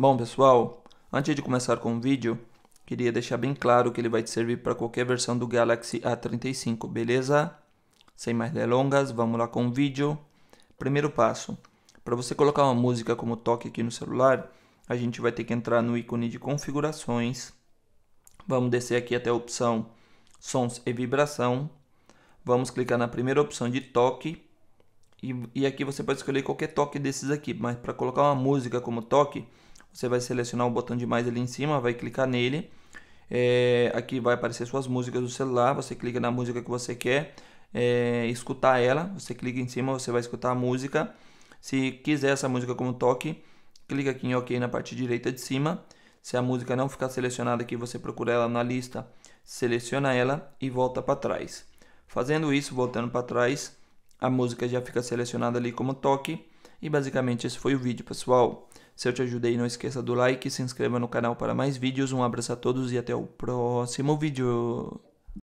Bom, pessoal, antes de começar com o vídeo, queria deixar bem claro que ele vai te servir para qualquer versão do Galaxy A35, beleza? Sem mais delongas, vamos lá com o vídeo. Primeiro passo, para você colocar uma música como toque aqui no celular, a gente vai ter que entrar no ícone de configurações. Vamos descer aqui até a opção sons e vibração. Vamos clicar na primeira opção de toque. E, e aqui você pode escolher qualquer toque desses aqui, mas para colocar uma música como toque, você vai selecionar o botão de mais ali em cima, vai clicar nele. É, aqui vai aparecer suas músicas do celular, você clica na música que você quer é, escutar ela, você clica em cima, você vai escutar a música. Se quiser essa música como toque, clica aqui em OK na parte direita de cima. Se a música não ficar selecionada aqui, você procura ela na lista, seleciona ela e volta para trás. Fazendo isso, voltando para trás, a música já fica selecionada ali como toque e basicamente esse foi o vídeo, pessoal. Se eu te ajudei, não esqueça do like, se inscreva no canal para mais vídeos. Um abraço a todos e até o próximo vídeo.